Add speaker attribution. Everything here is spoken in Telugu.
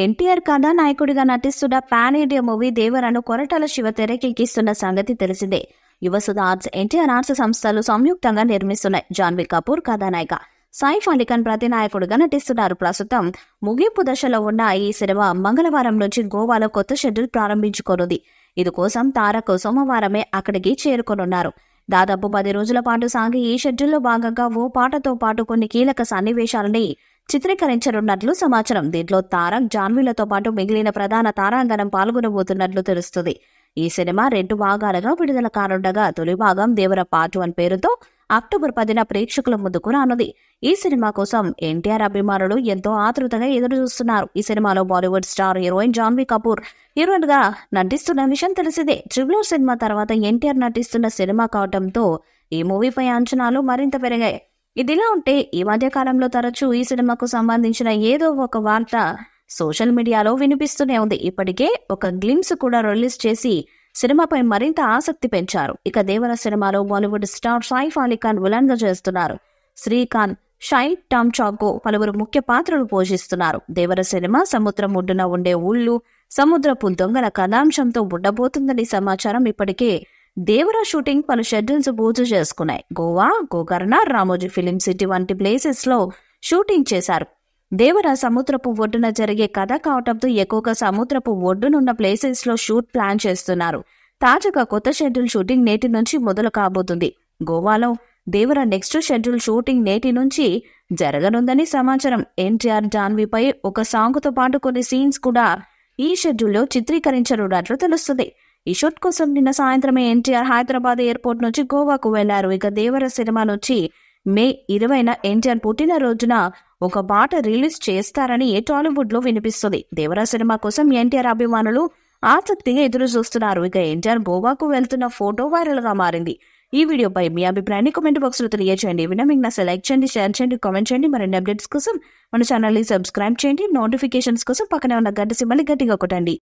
Speaker 1: ఎన్టీఆర్ కథానాయకుడిగా నటిస్తున్న పాన్ ఇండియా మూవీ దేవరను కొరటాల శివ తెరకెక్కిస్తున్న సంగతి తెలిసిందే యువసుధ ఆర్ట్స్ ఎన్టీఆర్ ఆర్ట్స్ సంస్థలు సంయుక్తంగా నిర్మిస్తున్నాయి జాన్వీ కపూర్ కథానాయక సైఫ్ అలీఖాన్ ప్రతినాయకుడుగా నటిస్తున్నారు ప్రస్తుతం ముగింపు దశలో ఉన్న ఈ సినిమా మంగళవారం నుంచి గోవాలో కొత్త షెడ్యూల్ ప్రారంభించుకోనుంది కోసం తారకు సోమవారమే అక్కడికి చేరుకోనున్నారు దాదాపు పది రోజుల పాటు సాగి ఈ షెడ్యూల్లో భాగంగా ఓ పాటతో పాటు కొన్ని కీలక సన్నివేశాలని చిత్రీకరించనున్నట్లు సమాచారం దీంట్లో తారక్ జాన్వీలతో పాటు మిగిలిన ప్రధాన తారాంగణం పాల్గొనబోతున్నట్లు తెలుస్తుంది ఈ సినిమా రెండు భాగాలుగా విడుదల కానుండగా తొలి భాగం దేవర పార్ట్ వన్ పేరుతో అక్టోబర్ పదిన ప్రేక్షకుల ముందుకు రానుంది ఈ సినిమా కోసం ఎన్టీఆర్ అభిమానులు ఎంతో ఆతృతగా ఎదురు చూస్తున్నారు ఈ సినిమాలో Bollywood star heroine Janhvi Kapoor heroine గా నటిస్తున్న విషయం తెలిసిందే ట్రిబ్లర్ సినిమా తర్వాత ఎన్టీఆర్ నటిస్తున్న సినిమా కావడంతో ఈ మూవీపై అంచనాలు మరింత పెరిగాయి ఇదిలా ఉంటే ఈ మధ్యకాలంలో తరచూ ఈ సినిమాకు సంబంధించిన ఏదో ఒక వార్త సోషల్ మీడియాలో వినిపిస్తూనే ఉంది ఇప్పటికే ఒక గ్లిమ్స్ కూడా రిలీజ్ చేసి సినిమాపై మరింత ఆసక్తి పెంచారు ఇక దేవర సినిమాలో బాలీవుడ్ స్టార్ సాయిఫ్ అలీ ఖాన్ చేస్తున్నారు శ్రీకాంత్ షైన్ టామ్ చాకో పలువురు ముఖ్య పాత్రలు పోషిస్తున్నారు దేవర సినిమా సముద్రం ఒడ్డున ఉండే ఊళ్ళు సముద్రపు దొంగల కథాంశంతో ఉండబోతుందని సమాచారం ఇప్పటికే దేవరా షూటింగ్ పలు షెడ్యూల్స్ పూజ చేసుకున్నాయి గోవా గోకర్ణ రామోజీ ఫిలిం సిటీ వంటి ప్లేసెస్లో షూటింగ్ చేశారు దేవర సముద్రపు ఒడ్డున జరిగే కథ కావటంతో ఎక్కువగా సముద్రపు ఒడ్డునున్న ప్లేసెస్లో షూట్ ప్లాన్ చేస్తున్నారు తాజాగా కొత్త షెడ్యూల్ షూటింగ్ నేటి నుంచి మొదలు కాబోతుంది గోవాలో దేవర నెక్స్ట్ షెడ్యూల్ షూటింగ్ నేటి నుంచి జరగనుందని సమాచారం ఎన్టీఆర్ జాన్వీపై ఒక సాంగ్తో పాటు కొన్ని సీన్స్ కూడా ఈ షెడ్యూల్లో చిత్రీకరించనున్నట్లు తెలుస్తుంది ఈ షూట్ కోసం నిన్న సాయంత్రమే ఎన్టీఆర్ హైదరాబాద్ ఎయిర్పోర్ట్ నుంచి గోవాకు వెళ్లారు ఇక దేవర సినిమా నుంచి మే ఇరవైన ఎన్టీఆర్ పుట్టినరోజున ఒక పాట రిలీజ్ చేస్తారని టాలీవుడ్ లో వినిపిస్తుంది దేవరా సినిమా కోసం ఎన్టీఆర్ అభిమానులు ఆసక్తిగా ఎదురు చూస్తున్నారు ఇక ఎన్టీఆర్ గోవాకు వెళ్తున్న ఫోటో వైరల్ గా మారింది ఈ వీడియోపై మీ అభిప్రాయాన్ని కమెంట్ బాక్స్ లో తెలియచేయండి విన్నా మీకు నా సెలెక్ట్ చేయండి షేర్ చేయండి కామెంట్ చేయండి మరిన్ని అప్డేట్స్ కోసం మన ఛానల్ని సబ్స్క్రైబ్ చేయండి నోటిఫికేషన్స్ కోసం పక్కనే ఉన్న గడ్డ సిమ్మల్ని గట్టిగా కొట్టండి